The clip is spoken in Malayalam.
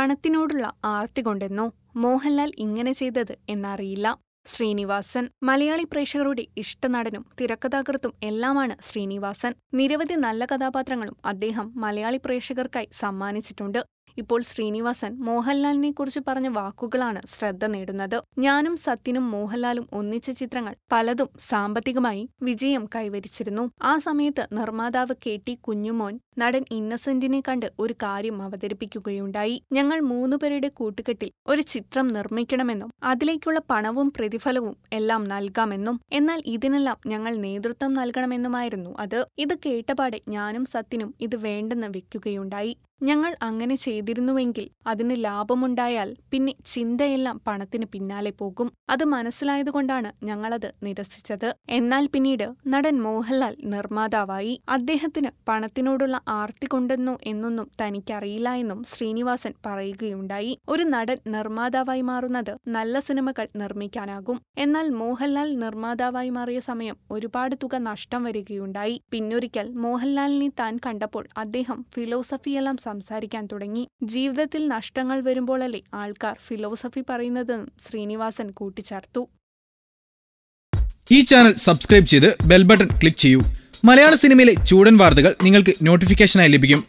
പണത്തിനോടുള്ള ആർത്തി കൊണ്ടെന്നോ മോഹൻലാൽ ഇങ്ങനെ ചെയ്തത് എന്നറിയില്ല ശ്രീനിവാസൻ മലയാളി പ്രേക്ഷകരുടെ ഇഷ്ടനടനും തിരക്കഥാകൃത്തും എല്ലാമാണ് ശ്രീനിവാസൻ നിരവധി നല്ല കഥാപാത്രങ്ങളും അദ്ദേഹം മലയാളി പ്രേക്ഷകർക്കായി സമ്മാനിച്ചിട്ടുണ്ട് ഇപ്പോൾ ശ്രീനിവാസൻ മോഹൻലാലിനെ കുറിച്ച് പറഞ്ഞ വാക്കുകളാണ് ശ്രദ്ധ നേടുന്നത് ഞാനും സത്യനും മോഹൻലാലും ഒന്നിച്ച ചിത്രങ്ങൾ പലതും സാമ്പത്തികമായി വിജയം കൈവരിച്ചിരുന്നു ആ സമയത്ത് നിർമ്മാതാവ് കെ ടി കുഞ്ഞുമോൻ നടൻ ഇന്നസെന്റിനെ കണ്ട് ഒരു കാര്യം അവതരിപ്പിക്കുകയുണ്ടായി ഞങ്ങൾ മൂന്നുപേരുടെ കൂട്ടുകെട്ടിൽ ഒരു ചിത്രം നിർമ്മിക്കണമെന്നും അതിലേക്കുള്ള പണവും പ്രതിഫലവും എല്ലാം നൽകാമെന്നും എന്നാൽ ഇതിനെല്ലാം ഞങ്ങൾ നേതൃത്വം നൽകണമെന്നുമായിരുന്നു അത് ഇത് കേട്ടപാടെ ഞാനും സത്യനും ഇത് വേണ്ടെന്ന് വെക്കുകയുണ്ടായി ഞങ്ങൾ അങ്ങനെ ചെയ്തിരുന്നുവെങ്കിൽ അതിന് ലാഭമുണ്ടായാൽ പിന്നെ ചിന്തയെല്ലാം പണത്തിന് പിന്നാലെ പോകും അത് മനസ്സിലായതുകൊണ്ടാണ് ഞങ്ങളത് നിരസിച്ചത് എന്നാൽ പിന്നീട് നടൻ മോഹൻലാൽ നിർമ്മാതാവായി അദ്ദേഹത്തിന് പണത്തിനോടുള്ള ആർത്തി കൊണ്ടെന്നോ എന്നൊന്നും തനിക്കറിയില്ല എന്നും ശ്രീനിവാസൻ പറയുകയുണ്ടായി ഒരു നടൻ നിർമ്മാതാവായി മാറുന്നത് നല്ല സിനിമകൾ നിർമ്മിക്കാനാകും എന്നാൽ മോഹൻലാൽ നിർമ്മാതാവായി മാറിയ സമയം ഒരുപാട് തുക നഷ്ടം വരികയുണ്ടായി പിന്നൊരിക്കൽ മോഹൻലാലിനെ താൻ കണ്ടപ്പോൾ അദ്ദേഹം ഫിലോസഫിയെല്ലാം സംസാരിക്കാൻ തുടങ്ങി ജീവിതത്തിൽ നഷ്ടങ്ങൾ വരുമ്പോഴല്ലേ ആൾക്കാർ ഫിലോസഫി പറയുന്നതെന്നും ശ്രീനിവാസൻ കൂട്ടിച്ചേർത്തു ഈ ചാനൽ സബ്സ്ക്രൈബ് ചെയ്ത് ബെൽ ബട്ടൺ ക്ലിക്ക് ചെയ്യൂ മലയാള സിനിമയിലെ ചൂടൻ വാർത്തകൾ നിങ്ങൾക്ക് നോട്ടിഫിക്കേഷനായി ലഭിക്കും